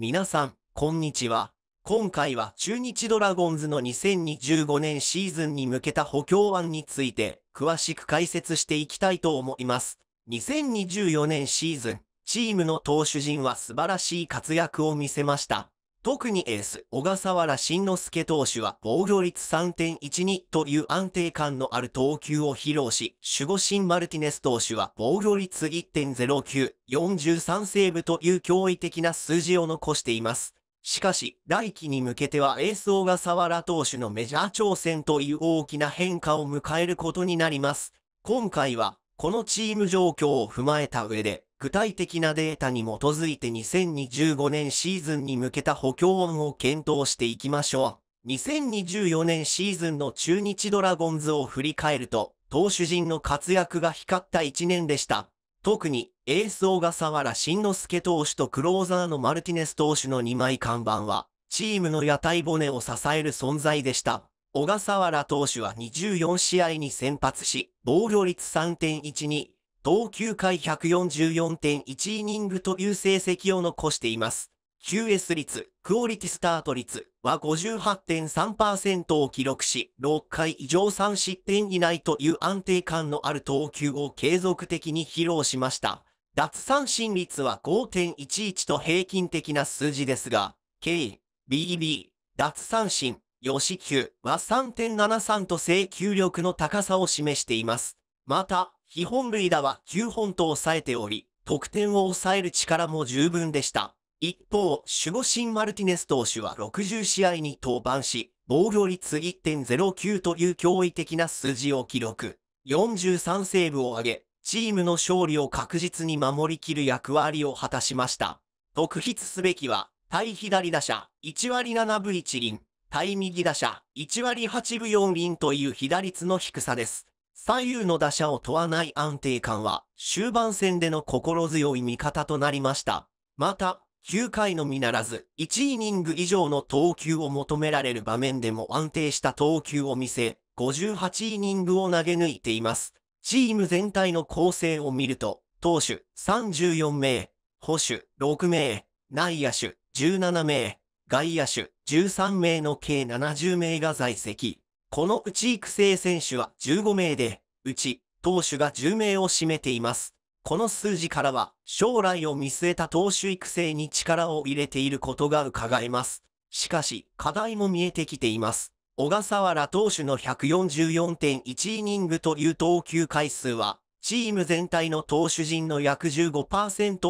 皆さん、こんにちは。今回は中日ドラゴンズの2025年シーズンに向けた補強案について詳しく解説していきたいと思います。2024年シーズン、チームの投手陣は素晴らしい活躍を見せました。特にエース、小笠原慎之介投手は防御率3.12という安定感のある投球を披露し、守護神マルティネス投手は防御率1.09、43セーブという驚異的な数字を残しています。しかし、来季に向けてはエース小笠原投手のメジャー挑戦という大きな変化を迎えることになります。今回は、このチーム状況を踏まえた上で、具体的なデータに基づいて2025年シーズンに向けた補強音を検討していきましょう。2024年シーズンの中日ドラゴンズを振り返ると、投手陣の活躍が光った1年でした。特に、エース小笠原慎之介投手とクローザーのマルティネス投手の2枚看板は、チームの屋台骨を支える存在でした。小笠原投手は24試合に先発し、防御率3.12、投球回144.1イニングという成績を残しています。QS 率、クオリティスタート率は58.3%を記録し、6回以上3失点以内という安定感のある投球を継続的に披露しました。脱三振率は5.11と平均的な数字ですが、K、BB、脱三振、吉球は3.73と制球力の高さを示しています。また、基本塁打は9本と抑えており、得点を抑える力も十分でした。一方、守護神マルティネス投手は60試合に登板し、防御率1.09という驚異的な数字を記録。43セーブを挙げ、チームの勝利を確実に守りきる役割を果たしました。特筆すべきは、対左打者1割7分1輪、対右打者1割8分4輪という被打率の低さです。左右の打者を問わない安定感は終盤戦での心強い味方となりました。また、9回のみならず、1イニング以上の投球を求められる場面でも安定した投球を見せ、58イニングを投げ抜いています。チーム全体の構成を見ると、投手34名、保守6名、内野手17名、外野手13名の計70名が在籍。このうち育成選手は15名で、うち投手が10名を占めています。この数字からは、将来を見据えた投手育成に力を入れていることが伺えます。しかし、課題も見えてきています。小笠原投手の144.1イニングという投球回数は、チーム全体の投手陣の約15%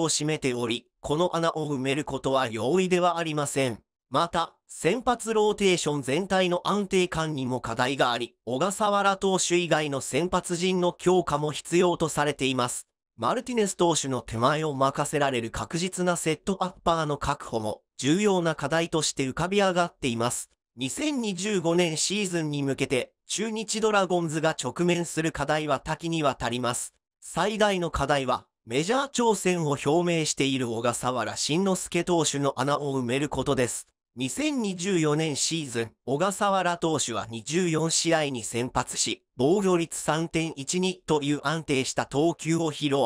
を占めており、この穴を埋めることは容易ではありません。また、先発ローテーション全体の安定感にも課題があり、小笠原投手以外の先発陣の強化も必要とされています。マルティネス投手の手前を任せられる確実なセットアッパーの確保も重要な課題として浮かび上がっています。2025年シーズンに向けて中日ドラゴンズが直面する課題は多岐にわたります。最大の課題はメジャー挑戦を表明している小笠原慎之介投手の穴を埋めることです。2024年シーズン、小笠原投手は24試合に先発し、防御率3.12という安定した投球を披露。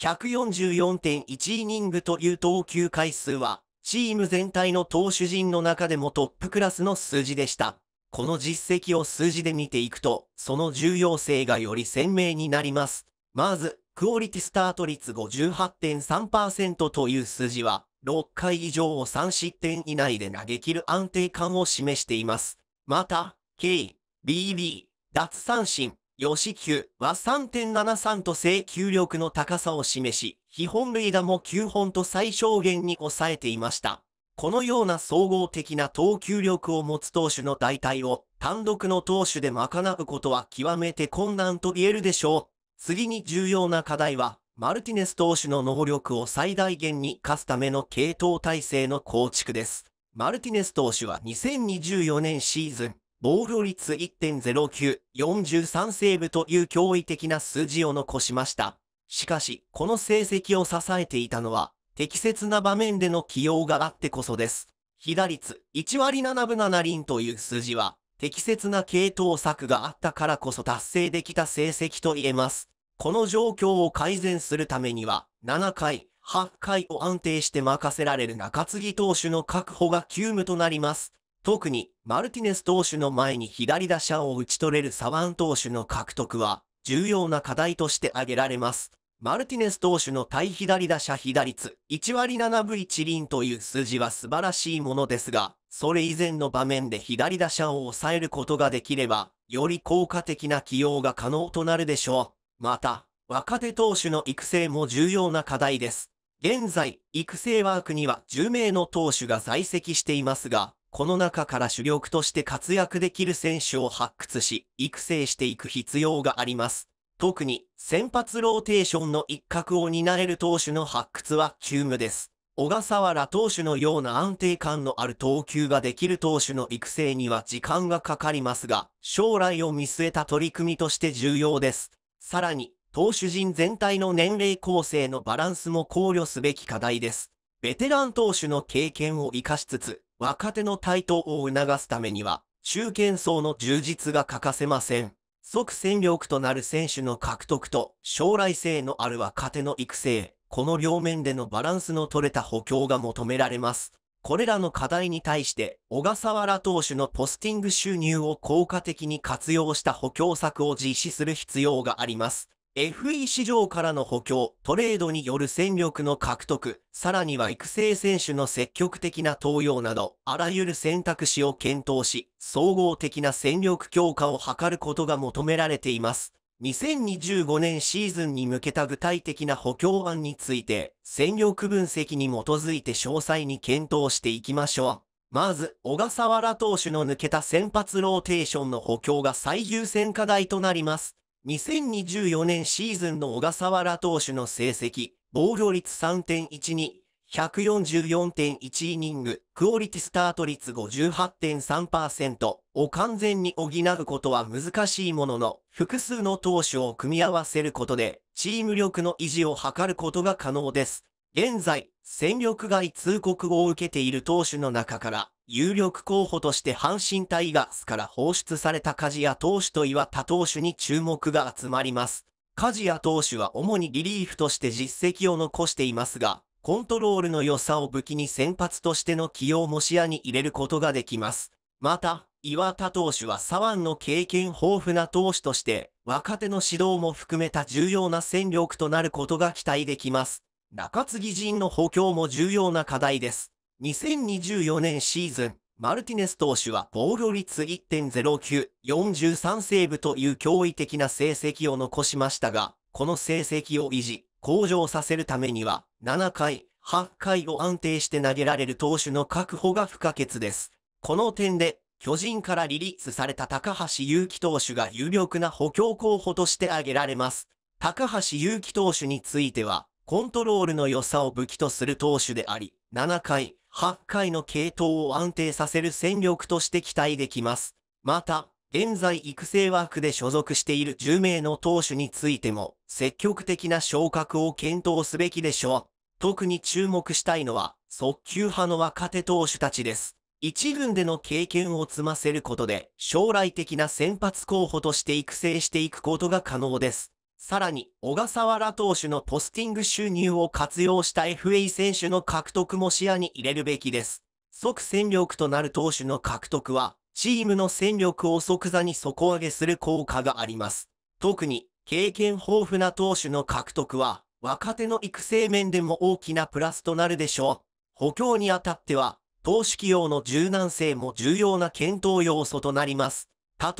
144.1イニングという投球回数は、チーム全体の投手陣の中でもトップクラスの数字でした。この実績を数字で見ていくと、その重要性がより鮮明になります。まず、クオリティスタート率58.3%という数字は、6回以上を3失点以内で投げ切る安定感を示しています。また、K、BB、奪三振、吉球は3.73と制球力の高さを示し、基本塁打も9本と最小限に抑えていました。このような総合的な投球力を持つ投手の代替を単独の投手で賄うことは極めて困難と言えるでしょう。次に重要な課題は、マルティネス投手の能力を最大限に活かすための系統体制の構築です。マルティネス投手は2024年シーズン、防御率1.09、43セーブという驚異的な数字を残しました。しかし、この成績を支えていたのは、適切な場面での起用があってこそです。被打率1割7分7厘という数字は、適切な系統策があったからこそ達成できた成績と言えます。この状況を改善するためには、7回、8回を安定して任せられる中継ぎ投手の確保が急務となります。特に、マルティネス投手の前に左打者を打ち取れるサワン投手の獲得は、重要な課題として挙げられます。マルティネス投手の対左打者被打率1割7分1厘という数字は素晴らしいものですが、それ以前の場面で左打者を抑えることができれば、より効果的な起用が可能となるでしょう。また、若手投手の育成も重要な課題です。現在、育成ワークには10名の投手が在籍していますが、この中から主力として活躍できる選手を発掘し、育成していく必要があります。特に、先発ローテーションの一角を担える投手の発掘は急務です。小笠原投手のような安定感のある投球ができる投手の育成には時間がかかりますが、将来を見据えた取り組みとして重要です。さらに、投手陣全体の年齢構成のバランスも考慮すべき課題です。ベテラン投手の経験を活かしつつ、若手の台頭を促すためには、中堅層の充実が欠かせません。即戦力となる選手の獲得と、将来性のある若手の育成、この両面でのバランスの取れた補強が求められます。これらの課題に対して小笠原投手のポスティング収入を効果的に活用した補強策を実施する必要があります。FE 市場からの補強、トレードによる戦力の獲得、さらには育成選手の積極的な投与など、あらゆる選択肢を検討し、総合的な戦力強化を図ることが求められています。2025年シーズンに向けた具体的な補強案について、戦力分析に基づいて詳細に検討していきましょう。まず、小笠原投手の抜けた先発ローテーションの補強が最優先課題となります。2024年シーズンの小笠原投手の成績、防御率3.12、144.1イニング、クオリティスタート率58.3%を完全に補うことは難しいものの、複数の投手を組み合わせることで、チーム力の維持を図ることが可能です。現在、戦力外通告を受けている投手の中から、有力候補として阪神タイガースから放出された梶谷投手と岩田投手に注目が集まります。梶谷投手は主にリリーフとして実績を残していますが、コントロールの良さを武器に先発としての起用も視野に入れることができます。また、岩田投手は左腕の経験豊富な投手として、若手の指導も含めた重要な戦力となることが期待できます。中継ぎ陣の補強も重要な課題です。2024年シーズン、マルティネス投手は防御率1.09、43セーブという驚異的な成績を残しましたが、この成績を維持、向上させるためには、7回、8回を安定して投げられる投手の確保が不可欠です。この点で、巨人からリリースされた高橋祐希投手が有力な補強候補として挙げられます。高橋祐希投手については、コントロールの良さを武器とする投手であり、7回、8回の系統を安定させる戦力として期待できます。また、現在育成枠で所属している10名の投手についても、積極的な昇格を検討すべきでしょう。特に注目したいのは、速球派の若手投手たちです。一軍での経験を積ませることで、将来的な先発候補として育成していくことが可能です。さらに、小笠原投手のポスティング収入を活用した FA 選手の獲得も視野に入れるべきです。即戦力となる投手の獲得は、チームの戦力を即座に底上げする効果があります。特に、経験豊富な投手の獲得は、若手の育成面でも大きなプラスとなるでしょう。補強にあたっては、投手起用の柔軟性も重要な検討要素となります。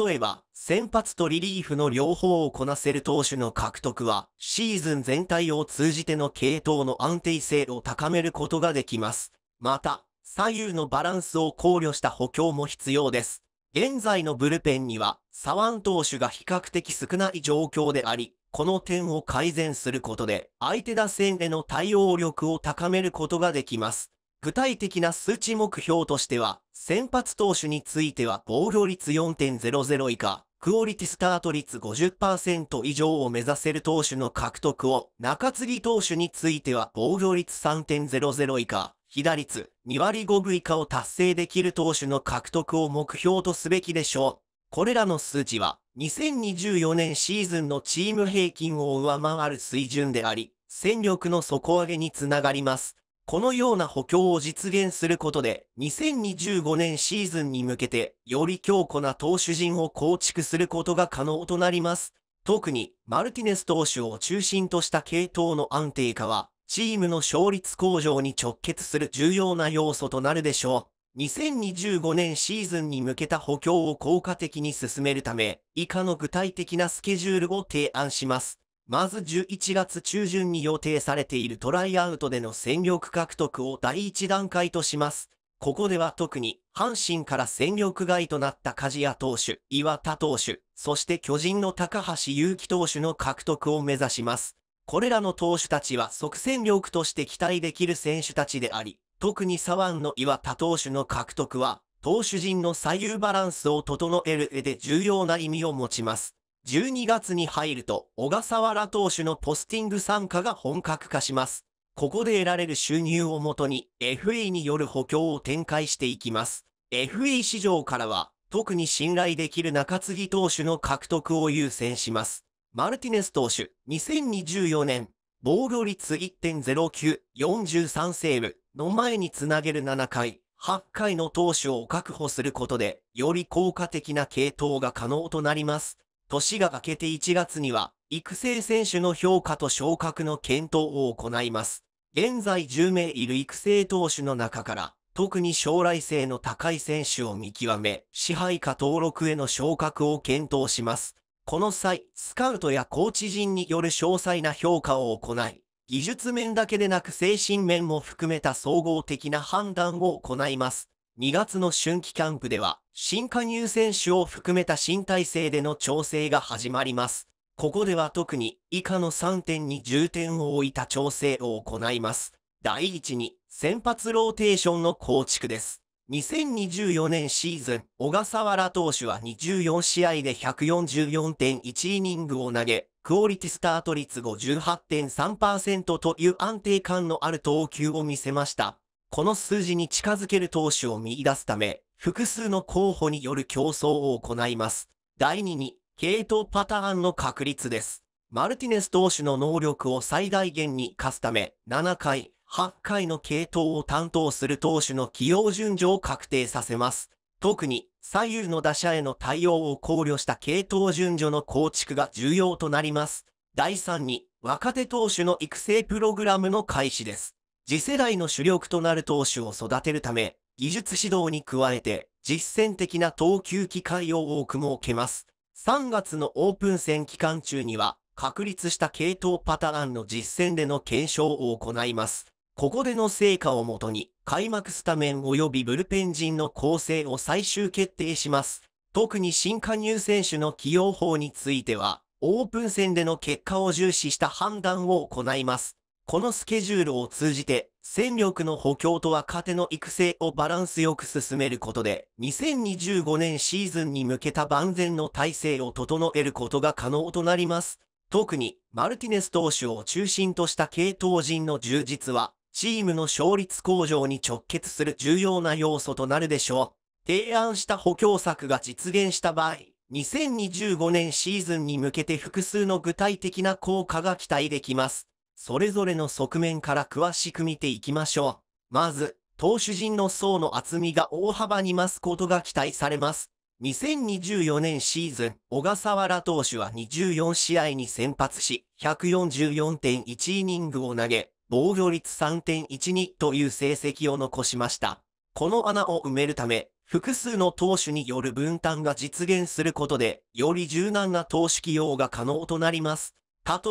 例えば、先発とリリーフの両方をこなせる投手の獲得は、シーズン全体を通じての系統の安定性を高めることができます。また、左右のバランスを考慮した補強も必要です。現在のブルペンには、サワン投手が比較的少ない状況であり、この点を改善することで、相手打線への対応力を高めることができます。具体的な数値目標としては、先発投手については防御率4.00以下、クオリティスタート率50%以上を目指せる投手の獲得を、中継ぎ投手については防御率3.00以下、被打率2割5分以下を達成できる投手の獲得を目標とすべきでしょう。これらの数値は2024年シーズンのチーム平均を上回る水準であり、戦力の底上げにつながります。このような補強を実現することで、2025年シーズンに向けて、より強固な投手陣を構築することが可能となります。特に、マルティネス投手を中心とした系統の安定化は、チームの勝率向上に直結する重要な要素となるでしょう。2025年シーズンに向けた補強を効果的に進めるため、以下の具体的なスケジュールを提案します。まず11月中旬に予定されているトライアウトでの戦力獲得を第一段階とします。ここでは特に、阪神から戦力外となった梶谷投手、岩田投手、そして巨人の高橋祐希投手の獲得を目指します。これらの投手たちは即戦力として期待できる選手たちであり、特に左腕の岩田投手の獲得は、投手陣の左右バランスを整える上で重要な意味を持ちます。12月に入ると、小笠原投手のポスティング参加が本格化します。ここで得られる収入をもとに、FA による補強を展開していきます。FA 市場からは、特に信頼できる中継ぎ投手の獲得を優先します。マルティネス投手、2024年、防御率1.09、43セーブの前につなげる7回、8回の投手を確保することで、より効果的な系統が可能となります。年が明けて1月には、育成選手の評価と昇格の検討を行います。現在10名いる育成投手の中から、特に将来性の高い選手を見極め、支配下登録への昇格を検討します。この際、スカウトやコーチ陣による詳細な評価を行い、技術面だけでなく精神面も含めた総合的な判断を行います。2月の春季キャンプでは、新加入選手を含めた新体制での調整が始まります。ここでは特に以下の3点に重点を置いた調整を行います。第1に、先発ローテーションの構築です。2024年シーズン、小笠原投手は24試合で144.1イニングを投げ、クオリティスタート率58.3%という安定感のある投球を見せました。この数字に近づける投手を見出すため、複数の候補による競争を行います。第2に、系統パターンの確率です。マルティネス投手の能力を最大限に活かすため、7回、8回の系統を担当する投手の起用順序を確定させます。特に左右の打者への対応を考慮した系統順序の構築が重要となります。第3に、若手投手の育成プログラムの開始です。次世代の主力となる投手を育てるため、技術指導に加えて、実践的な投球機会を多く設けます。3月のオープン戦期間中には、確立した系統パターンの実践での検証を行います。ここでの成果をもとに、開幕スタメン及びブルペン陣の構成を最終決定します。特に新加入選手の起用法については、オープン戦での結果を重視した判断を行います。このスケジュールを通じて、戦力の補強と若手の育成をバランスよく進めることで、2025年シーズンに向けた万全の体制を整えることが可能となります。特に、マルティネス投手を中心とした系統陣の充実は、チームの勝率向上に直結する重要な要素となるでしょう。提案した補強策が実現した場合、2025年シーズンに向けて複数の具体的な効果が期待できます。それぞれの側面から詳しく見ていきましょう。まず、投手陣の層の厚みが大幅に増すことが期待されます。2024年シーズン、小笠原投手は24試合に先発し、144.1イニングを投げ、防御率3.12という成績を残しました。この穴を埋めるため、複数の投手による分担が実現することで、より柔軟な投手起用が可能となります。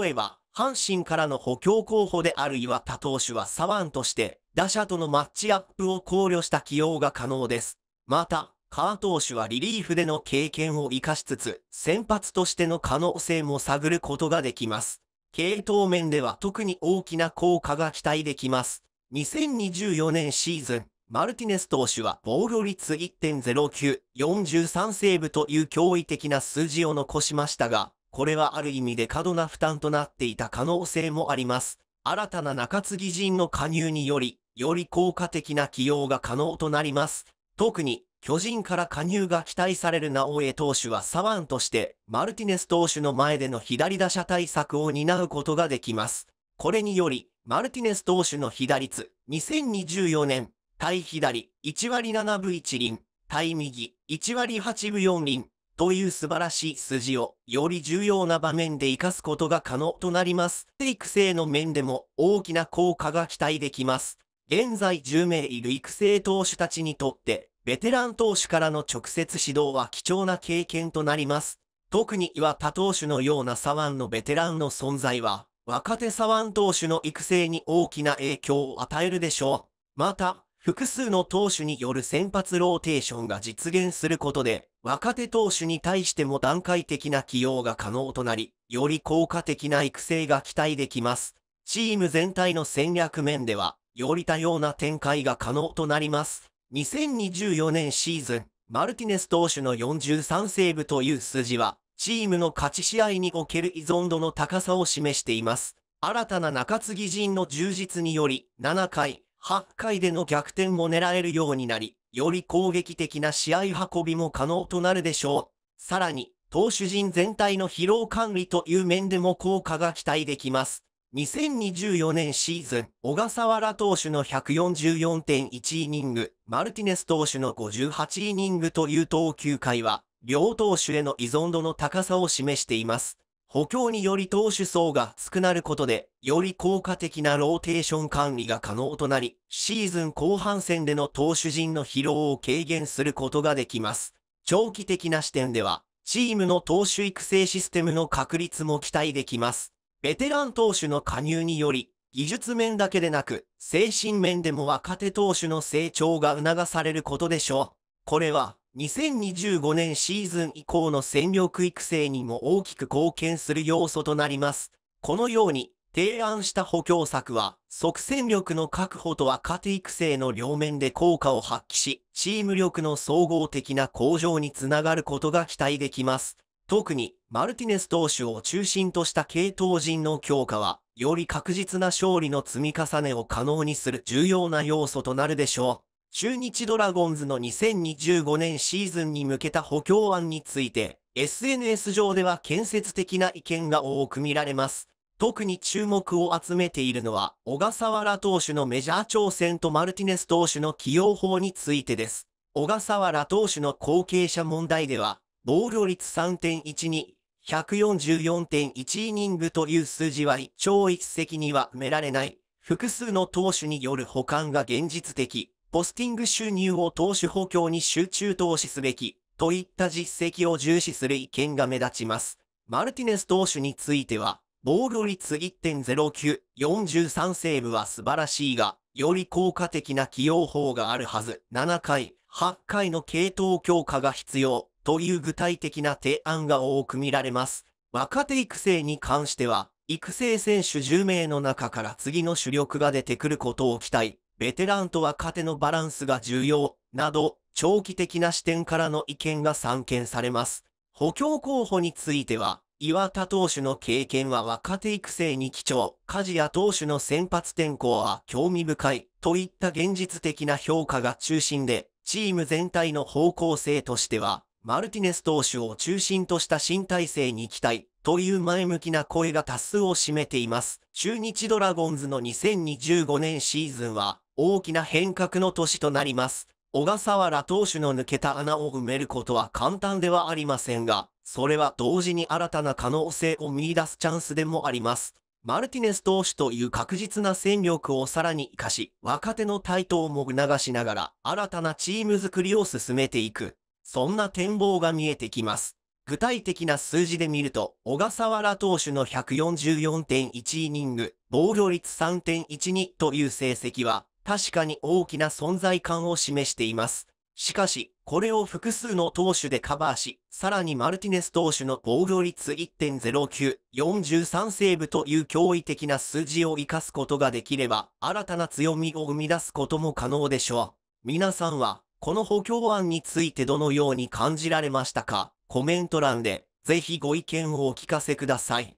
例えば、阪神からの補強候補である岩田投手は左腕として、打者とのマッチアップを考慮した起用が可能です。また、カー投手はリリーフでの経験を活かしつつ、先発としての可能性も探ることができます。系統面では特に大きな効果が期待できます。2024年シーズン、マルティネス投手は防御率1.09、43セーブという驚異的な数字を残しましたが、これはある意味で過度な負担となっていた可能性もあります。新たな中継ぎ陣の加入により、より効果的な起用が可能となります。特に巨人から加入が期待される直江投手は左腕として、マルティネス投手の前での左打者対策を担うことができます。これにより、マルティネス投手の被打率、2024年、対左、1割7分1輪、対右、1割8分4輪、という素晴らしい数字を、より重要な場面で活かすことが可能となります。育成の面でも大きな効果が期待できます。現在10名いる育成投手たちにとって、ベテラン投手からの直接指導は貴重な経験となります。特に岩田投手のような左腕のベテランの存在は、若手左腕投手の育成に大きな影響を与えるでしょう。また、複数の投手による先発ローテーションが実現することで、若手投手に対しても段階的な起用が可能となり、より効果的な育成が期待できます。チーム全体の戦略面では、より多様な展開が可能となります。2024年シーズン、マルティネス投手の43セーブという数字は、チームの勝ち試合における依存度の高さを示しています。新たな中継ぎ陣の充実により、7回、8回での逆転も狙えるようになり、より攻撃的な試合運びも可能となるでしょう。さらに、投手陣全体の疲労管理という面でも効果が期待できます。2024年シーズン、小笠原投手の144.1イニング、マルティネス投手の58イニングという投球回は、両投手への依存度の高さを示しています。補強により投手層が少なることで、より効果的なローテーション管理が可能となり、シーズン後半戦での投手陣の疲労を軽減することができます。長期的な視点では、チームの投手育成システムの確立も期待できます。ベテラン投手の加入により、技術面だけでなく、精神面でも若手投手の成長が促されることでしょう。これは、2025年シーズン以降の戦力育成にも大きく貢献する要素となります。このように、提案した補強策は、即戦力の確保と若手育成の両面で効果を発揮し、チーム力の総合的な向上につながることが期待できます。特に、マルティネス投手を中心とした系統陣の強化は、より確実な勝利の積み重ねを可能にする重要な要素となるでしょう。中日ドラゴンズの2025年シーズンに向けた補強案について、SNS 上では建設的な意見が多く見られます。特に注目を集めているのは、小笠原投手のメジャー挑戦とマルティネス投手の起用法についてです。小笠原投手の後継者問題では、防御率3.12、144.1イニングという数字は一朝一夕には埋められない。複数の投手による保管が現実的。ポスティング収入を投手補強に集中投資すべき。といった実績を重視する意見が目立ちます。マルティネス投手については、防御率1.09、43セーブは素晴らしいが、より効果的な起用法があるはず。7回、8回の系統強化が必要。という具体的な提案が多く見られます。若手育成に関しては、育成選手10名の中から次の主力が出てくることを期待、ベテランと若手のバランスが重要、など、長期的な視点からの意見が散見されます。補強候補については、岩田投手の経験は若手育成に貴重、梶谷投手の先発転向は興味深い、といった現実的な評価が中心で、チーム全体の方向性としては、マルティネス投手を中心とした新体制に期待という前向きな声が多数を占めています。中日ドラゴンズの2025年シーズンは大きな変革の年となります。小笠原投手の抜けた穴を埋めることは簡単ではありませんが、それは同時に新たな可能性を見出すチャンスでもあります。マルティネス投手という確実な戦力をさらに活かし、若手の台頭も促しながら、新たなチーム作りを進めていく。そんな展望が見えてきます。具体的な数字で見ると、小笠原投手の144.1イニング、防御率3.12という成績は、確かに大きな存在感を示しています。しかし、これを複数の投手でカバーし、さらにマルティネス投手の防御率1.09、43セーブという驚異的な数字を活かすことができれば、新たな強みを生み出すことも可能でしょう。皆さんは、この補強案についてどのように感じられましたかコメント欄でぜひご意見をお聞かせください。